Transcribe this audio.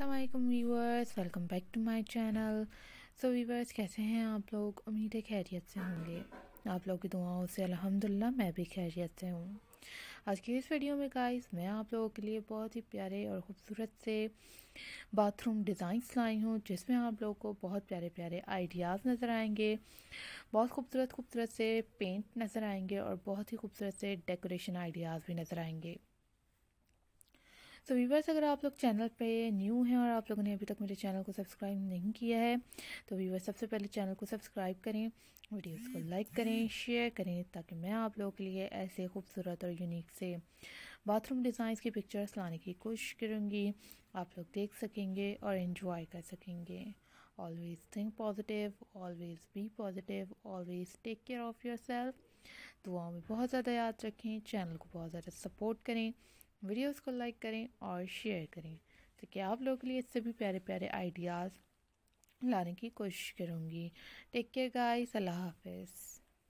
Aslam viewers welcome back to my channel so viewers कैसे हैं आप लोग उम्मीद है खैरियत से होंगे आप लोग की दुआओं से अल्हम्दुलिल्लाह मैं भी खैरियत से हूँ आज की इस वीडियो में गाइस मैं आप लोगों के लिए बहुत ही प्यारे और ख़ूबसूरत से बाथरूम डिज़ाइंस लाई हूँ जिसमें आप लोगों को बहुत प्यारे प्यारे आइडियाज़ नज़र आएंगे बहुत खूबसूरत खूबसूरत से पेंट नज़र आएंगे और बहुत ही खूबसूरत से डेकोरेशन आइडियाज़ भी नज़र आएंगे सो वीवर्स अगर आप लोग चैनल पे न्यू हैं और आप लोगों ने अभी तक मेरे चैनल को सब्सक्राइब नहीं किया है तो वीवर सबसे पहले चैनल को सब्सक्राइब करें वीडियोस को लाइक करें शेयर करें ताकि मैं आप लोगों के लिए ऐसे खूबसूरत और यूनिक से बाथरूम डिज़ाइंस की पिक्चर्स लाने की कोशिश करूँगी आप लोग देख सकेंगे और इन्जॉय कर सकेंगे always think positive always be positive always take care of yourself दुआओं में बहुत ज़्यादा याद रखें चैनल को बहुत ज़्यादा सपोर्ट करें वीडियोस को लाइक करें और शेयर करें तो क्या आप लोगों के लिए इससे भी प्यारे प्यारे आइडियाज़ लाने की कोशिश करूँगी टेक केयर गाइस अल्लाह हाफिज़